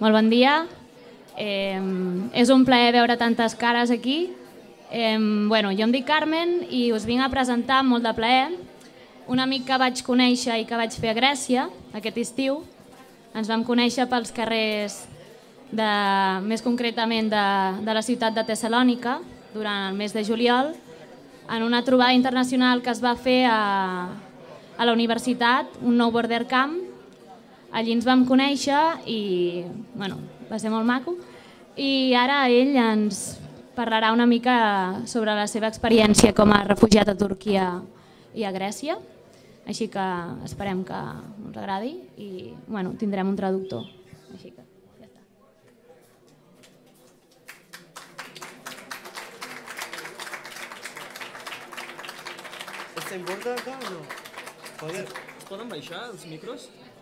Molt bon dia. Eh, és un plaer veure tantes cares aquí. Eh, bueno, jo em dic Carmen i us vinc a presentar amb molt de plaer un amic que vaig conèixer i que vaig fer a Grècia aquest estiu. Ens vam conèixer pels carrers, de, més concretament de, de la ciutat de Tessalònica, durant el mes de juliol, en una trobada internacional que es va fer a, a la universitat, un nou border camp, Allí ens vam conèixer i bueno, va ser molt maco. I ara ell ens parlarà una mica sobre la seva experiència com a refugiat a Turquia i a Grècia. Així que esperem que us agradi i bueno, tindrem un traductor. Així que... ¿Está en acá o no? Joder. baixar els micros?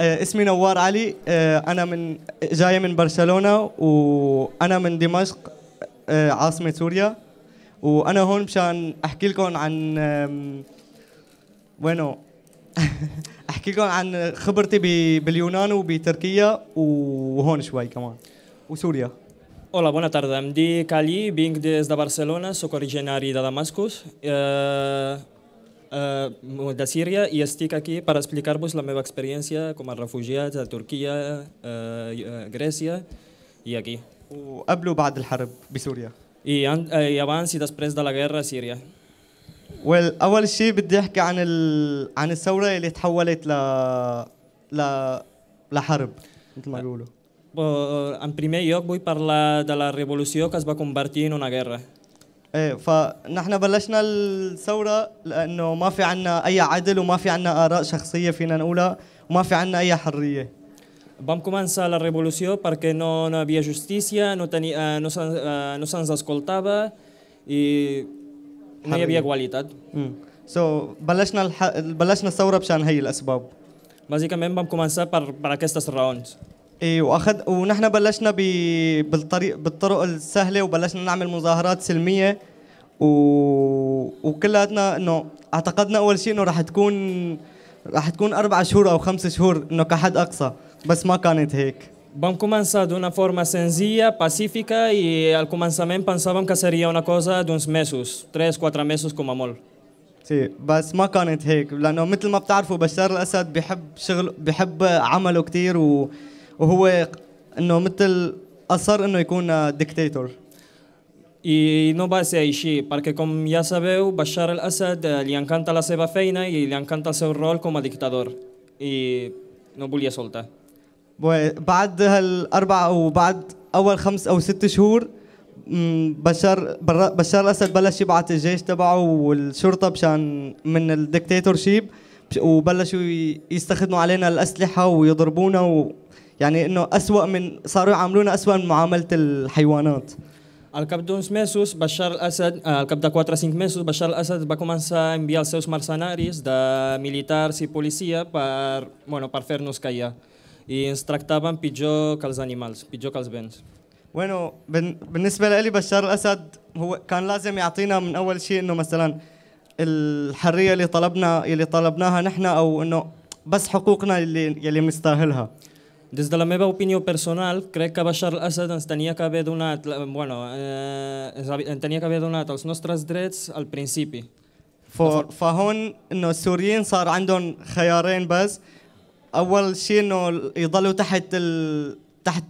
آه، اسمي نوار علي آه، انا من جايه من برشلونه وانا من دمشق آه، عاصمه سوريا وانا هون مشان احكي لكم عن وينو احكي لكم عن خبرتي باليونان وبتركيا وهون شوي كمان وسوريا Hola, bona tarda. Em dic Ali, vinc des de Barcelona, sóc originari de Damascus. Eh, eh, de Síria i estic aquí per explicar-vos la meva experiència com a refugiat a Turquia, eh, eh, Grècia i aquí. وقبل وبعد الحرب بسوريا. اي يابانسي després de la guerra a Síria. Well, اول شيء بدي احكي عن ال... عن الثوره اللي تحولت ل ل لحرب مثل ما بيقولوا. Eh, eh, en primer lloc vull parlar de la revolució que es va convertir en una guerra. ايه فنحن بلشنا الثوره لانه ما في عنا اي عدل وما في عنا اراء شخصيه فينا نقولها وما في عنا اي حريه Vam començar la revolució perquè no, no havia justícia, no, tenia, no, se, no se'ns escoltava i no hi havia igualitat. Mm. So, بلشنا الح... بلشنا الثوره مشان هي الاسباب. Bàsicament vam començar per, per aquestes raons. اي واخذ ونحن بلشنا ب... بالطريق بالطرق السهله وبلشنا نعمل مظاهرات سلميه و... وكلاتنا انه اعتقدنا اول شيء انه راح تكون راح تكون اربع شهور او خمس شهور انه كحد اقصى بس ما كانت هيك Vam començar d'una forma senzilla, pacífica i al començament pensàvem que seria una cosa d'uns mesos, 3-4 mesos com a molt. سي بس ما كانت هيك لانه مثل ما بتعرفوا بشار الاسد بحب شغل بحب عمله كثير و وهو انه مثل اصر انه يكون ديكتاتور Y no va a ser así, porque como ya sabeu, Bashar al-Assad eh, le encanta la seva feina y le encanta su rol como dictador. Y no volia soltar. بعد هالاربع او بعد اول خمس او ست شهور بشار بشار الاسد بلش يبعث الجيش تبعه والشرطه مشان من الدكتاتور شيب وبلشوا يستخدموا علينا الاسلحه ويضربونا و يعني انه اسوء من صاروا يعاملونا اسوء من معامله الحيوانات Al cap d'uns mesos, Bashar al-Assad, al cap de 4-5 mesos, Bashar al-Assad va començar a enviar els seus mercenaris de militars i policia per, bueno, per fer-nos callar. I ens tractaven pitjor que els animals, pitjor que els béns. Bueno, بالنسبة لي بشار الأسد هو كان لازم يعطينا من أول شيء إنه مثلا الحرية اللي طلبنا اللي طلبناها نحن أو إنه بس حقوقنا اللي اللي بنستاهلها. Des de la meva opinió personal, crec que Bashar al-Assad ens tenia que haver donat, bueno, eh, ens tenia que haver donat els nostres drets al principi. فور فهون انه السوريين صار عندهم خيارين بس اول شيء انه يضلوا تحت ال... تحت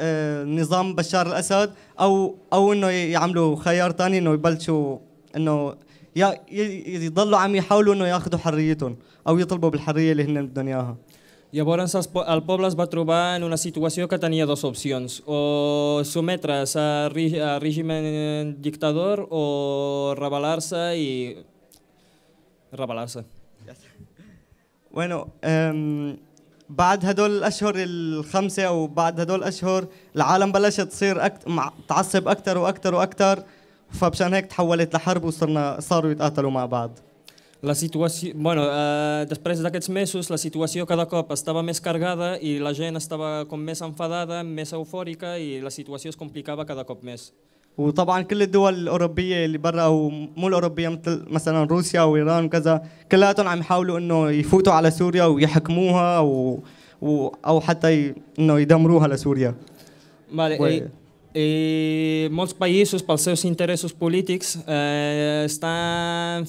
آه، نظام بشار الاسد او او انه يعملوا خيار ثاني انه يبلشوا انه يضلوا عم يحاولوا انه ياخذوا حريتهم او يطلبوا بالحريه اللي هن بدهم اياها Llavors el, poble es va trobar en una situació que tenia dues opcions, o sometre's a, a règim dictador o rebel·lar-se i... rebel·lar-se. Bueno, بعد هدول الاشهر الخمسه او بعد هدول الاشهر العالم بلشت تصير أكت... مع... تعصب اكثر واكثر واكثر فبشان هيك تحولت لحرب وصرنا صاروا يتقاتلوا مع بعض La situació, bueno, eh, després d'aquests mesos la situació cada cop estava més cargada i la gent estava com més enfadada, més eufòrica i la situació es complicava cada cop més. وطبعا كل الدول الاوروبيه اللي برا مو الاوروبيه مثل مثلا روسيا Iran, وكذا كلياتهم عم يحاولوا انه يفوتوا على سوريا ويحكموها و... و... او حتى ي... انه يدمروها لسوريا. Vale, eh, Y eh, muchos países, pels seus interessos polítics, eh, estan,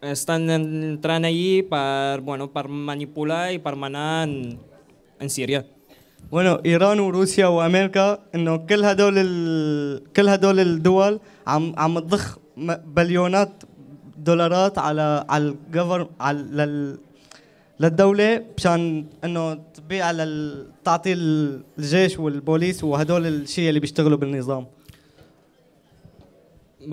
estan entrant allí para bueno, para manipular y para manar en, Siria. Bueno, Irán, Rusia o América, no, que el dol el dual amb, amb dix bilionat dolarat al govern, للدولة مشان انه تبيع على تعطي الجيش والبوليس وهدول الشيء اللي بيشتغلوا بالنظام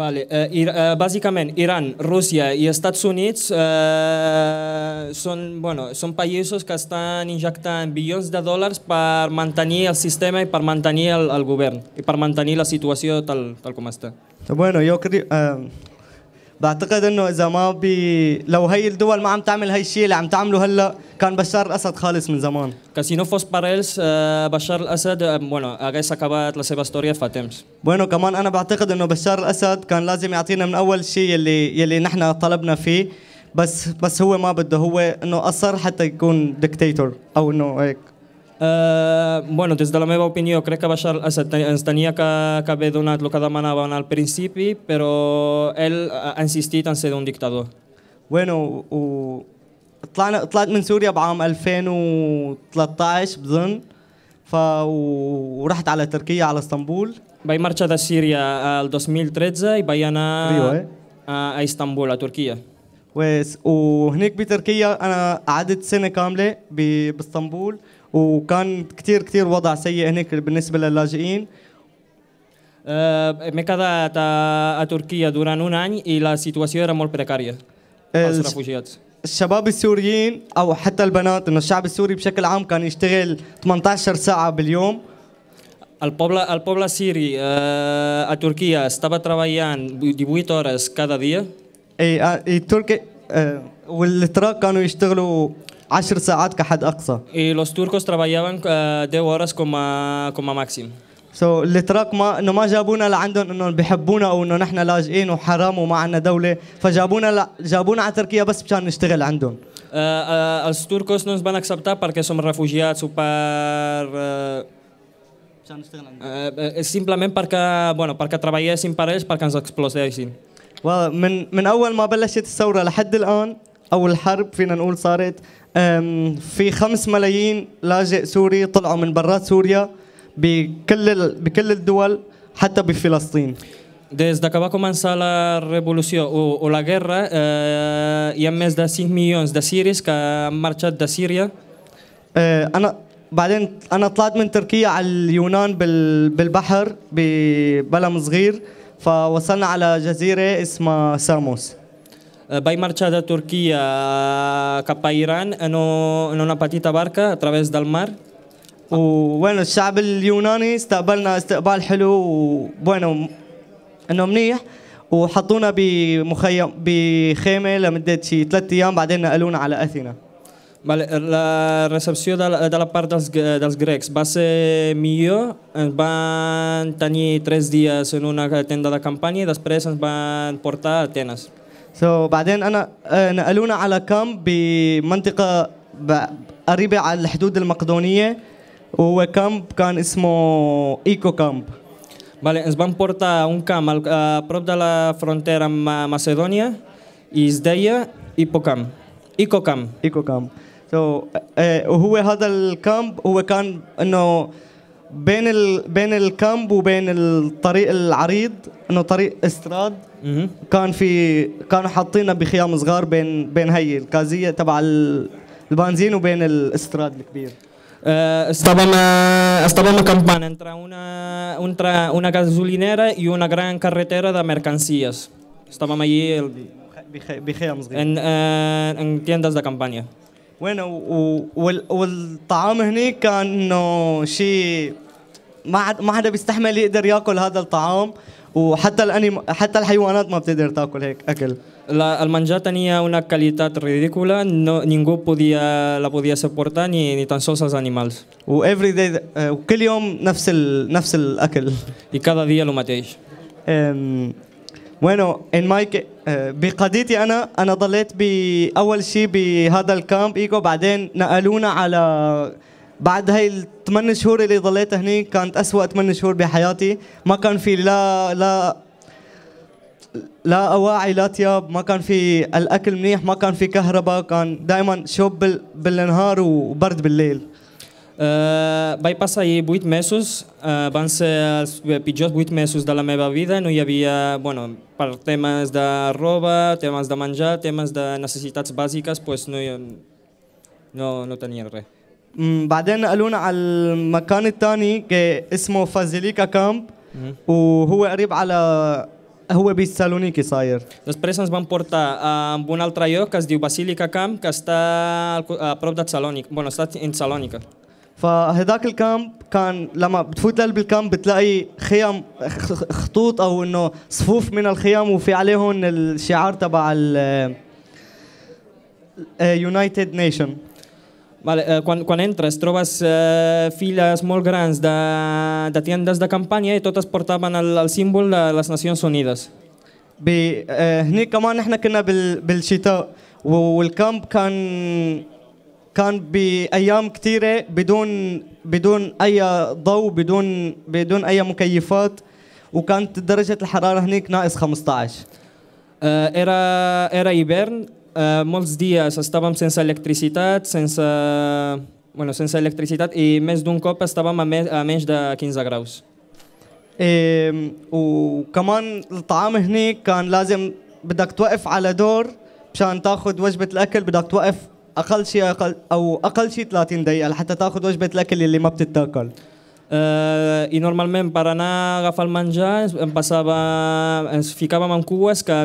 Vale. Eh, ir, bàsicament, Iran, Rússia i Estats Units eh, són, bueno, són països que estan injectant bilions de dòlars per mantenir el sistema i per mantenir el, el govern i per mantenir la situació tal, tal com està. Bueno, jo crec... Eh, بعتقد انه اذا ما بي لو هي الدول ما عم تعمل هي الشيء اللي عم تعمله هلا كان بشار الاسد خالص من زمان كاسي نو فوس باريلز بشار الاسد بونو اغيس اكابات لا سيباستوريا història بونو كمان انا بعتقد انه بشار الاسد كان لازم يعطينا من اول شيء يلي يلي نحن طلبنا فيه بس بس هو ما بده هو انه اصر حتى يكون ديكتاتور او انه هيك Eh, bueno, des de la meva opinió, crec que Bashar al-Assad ens tenia que, que haver donat el que demanaven al principi, però ell ha insistit en ser un dictador. Bueno, و... طلعنا طلعت من سوريا بعام 2013 بظن ف ورحت على تركيا على اسطنبول Vaig marxar de Síria el 2013 i vaig anar أيوة. a Istanbul, a Turquia. وهناك بتركيا انا قعدت سنه كامله باسطنبول وكان كثير كثير وضع سيء هناك بالنسبه للاجئين me quedat a, a Turquia durant un any i la situació era molt precària pels refugiats. الشباب السوريين او حتى البنات انه الشعب السوري بشكل عام كان يشتغل 18 ساعه باليوم el poble, el poble siri eh, a Turquia estava treballant 18 hores cada dia. I, i Turqui, eh, والاتراك كانوا يشتغلوا 10 ساعات كحد اقصى y los turcos trabajaban uh, de horas como como máximo سو so, اللي تراكمه انه ما جابونا لعندهم انهم بيحبونا او انه نحن لاجئين وحرام وما عندنا دوله فجابونا ل... جابونا على تركيا بس مشان نشتغل عندهم Uh, uh, els turcos no ens van acceptar perquè som refugiats o per... Uh, uh, simplement perquè, bueno, perquè treballéssim per ells perquè ens explotessin. Well, من, من أول ما بلشت الثورة لحد الآن او الحرب فينا نقول صارت في خمس ملايين لاجئ سوري طلعوا من برات سوريا بكل بكل الدول حتى بفلسطين Des de que va començar la revolució o, o la guerra, eh, hi ha més de 5 milions de siris que han marxat de Síria. Eh, أنا بعدين أنا طلعت من تركيا على اليونان بال, بالبحر ببلم صغير فوصلنا على جزيرة اسمها ساموس. Eh, vaig marxar de Turquia cap a Iran en, o, en una petita barca a través del mar. وين الشعب اليوناني استقبلنا استقبال حلو وين انه منيح وحطونا بمخيم بخيمه لمده شي ثلاث ايام بعدين نقلونا على اثينا Vale, la recepció de la, de la part dels, eh, dels grecs va ser millor. Ens van tenir tres dies en una tenda de campanya i després ens van portar a Atenes. سو so, بعدين انا آه، نقلونا على كامب بمنطقه قريبه على الحدود المقدونيه وهو كامب كان اسمه ايكو كامب Vale, ens van portar un camp al, a prop de la frontera amb Macedònia i es deia Hipocamp. Icocamp. Icocamp. So, eh, وهو eh, هذا الكامب هو كان انه بين ال... بين الكامب وبين الطريق العريض انه طريق استراد كان في كانوا حاطيننا بخيام صغار بين بين هي الكازيه تبع البنزين وبين الاستراد الكبير estábama, estábam acampant entre una, entre una gasolinera i una gran carretera de mercancies. Estàvem allí el, en, en, en tiendes de campanya. وين والطعام هني كان انه شيء ما حد ما حدا بيستحمل يقدر ياكل هذا الطعام وحتى الأني حتى الحيوانات ما بتقدر تاكل هيك اكل La, el menjar tenia una qualitat ridícula, no, ningú podia, la podia suportar, ni, ni tan sols els animals. Every day, uh, كل يوم نفس ال, نفس الاكل. I cada dia el mateix. Um, bueno, in my uh, eh, بقضيتي انا انا ضليت باول شيء بهذا الكامب ايكو بعدين نقلونا على بعد هاي الثمان شهور اللي ضليت هني كانت أسوأ ثمان شهور بحياتي ما كان في لا لا لا اواعي لا ثياب ما كان في الاكل منيح ما كان في كهرباء كان دائما شوب بالنهار وبرد بالليل Uh, vaig passar ahir vuit mesos, uh, van ser els eh, pitjors vuit mesos de la meva vida, no hi havia, bueno, per temes de roba, temes de menjar, temes de necessitats bàsiques, pues no, no, no tenia res. بعدين قالونا على المكان الثاني اسمه فازيليكا كامب وهو قريب على هو Saloniki صاير Després ens van portar a un altre lloc que es diu Basílica Camp, que està a prop de Salònica. Bueno, està en Salònica. فهداك الكامب كان لما بتفوت لقلب الكامب بتلاقي خيام خطوط او انه صفوف من الخيام وفي عليهم الشعار تبع ال United Nation Vale, eh, quan, quan entres trobes eh, files molt grans de, de tiendes de campanya i totes portaven el, el símbol de les Nacions Unides. Bé, eh, هني كمان احنا كنا بال, بالشتاء والكامب كان كان بايام كثيره بدون بدون اي ضوء بدون بدون اي مكيفات وكانت درجه الحراره هناك ناقص 15 era, era hivern, مولز molts dies estàvem sense electricitat, sense, bueno, sense electricitat i més d'un cop estàvem a, me, a menys de 15 graus. إيه وكمان الطعام هناك كان لازم بدك توقف على دور مشان تاخذ وجبه الاكل بدك توقف اقل شيء اقل او اقل شيء 30 دقيقه لحتى تاخذ وجبه الاكل اللي ما بتتاكل Eh, I normalment per anar a agafar el menjar em passava, ens ficàvem en cues que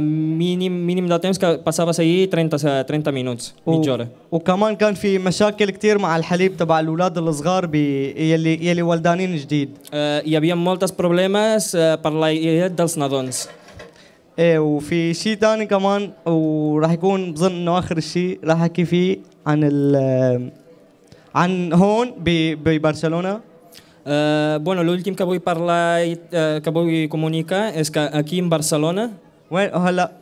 mínim, mínim de temps que passava a seguir 30, 30 minuts, mitja hora. وكمان كان في مشاكل كثير مع الحليب تبع الاولاد الصغار بي يلي يلي ولدانين جديد. Eh, hi havia moltes problemes eh, per la llet dels nadons. ايه وفي شيء ثاني كمان وراح يكون بظن انه اخر شيء راح احكي فيه عن ال عن هون ببرشلونه Uh, bueno, l'últim que vull parlar i uh, que vull comunicar és que aquí en Barcelona... وين هلا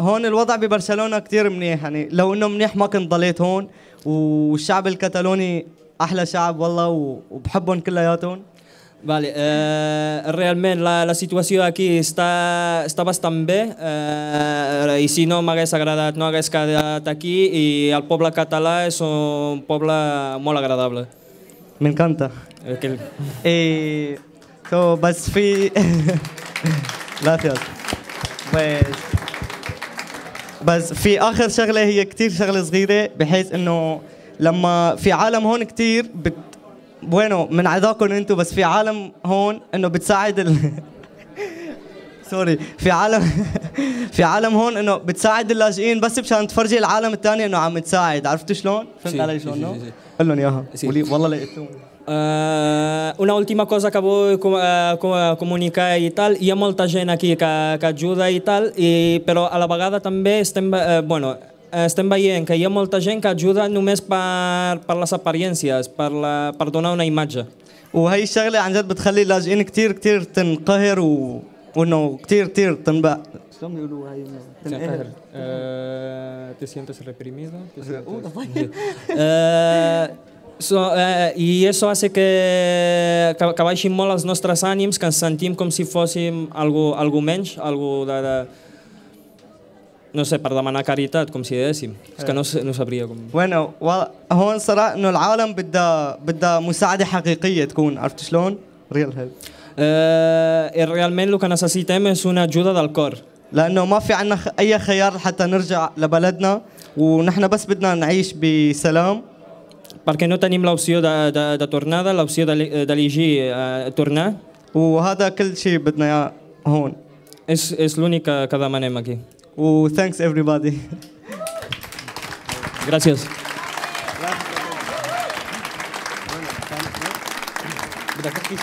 هون الوضع ببرشلونه كثير منيح يعني لو انه منيح ما كنت ضليت هون والشعب الكتالوني احلى شعب والله وبحبهم كلياتهم Vale, eh, realment la, la situació aquí està, està bastant bé eh, i si no m'hagués agradat no hagués quedat aquí i el poble català és un poble molt agradable. M'encanta. Aquel... Eh, so, vaig fer... Gràcies. Pues... بس في اخر شغله هي كثير شغله صغيره بحيث انه لما في عالم هون كثير بت بوينو من عداكم انتم بس في عالم هون انه بتساعد ال... سوري في عالم في عالم هون انه بتساعد اللاجئين بس مشان تفرجي العالم الثاني انه عم تساعد عرفتوا شلون؟ فهمت علي شلون؟ قول لهم اياها والله لقيتهم Uh, una última cosa que voy com uh, comunicar i tal, hi ha molta gent aquí que, que ajuda i tal, i, però a la vegada també estem, uh, bueno, Eh, estem veient que hi ha molta gent que ajuda només per, per les apariències, per, la, per donar una imatge. وهي الشغلة عن جد بتخلي اللاجئين كتير كتير تنقهر و... وانه كتير كتير تنبع شلون بيقولوا هاي تنقهر te sientes reprimido So, eh, I això fa que, que, que baixin molt els nostres ànims, que ens sentim com si fóssim algú, algú menys, algú de, de, no sé, per demanar caritat, com si diguéssim. És que no, no sabria com... Bueno, well, هون صراحة no العالم بدها بدها مساعدة حقيقية تكون، عرفت شلون؟ ريال هيلب. Eh, realment el que necessitem és una ajuda del cor. no لانه ما في عندنا اي خيار حتى نرجع لبلدنا ونحن بس بدنا نعيش salam. Perquè no tenim l'opció de, de, de tornada, l'opció d'eligir de, de eh, tornar. وهذا كل شيء بدنا اياه هون. És, és l'únic que, que demanem aquí. Oh, thanks everybody. Gracias. Gracias.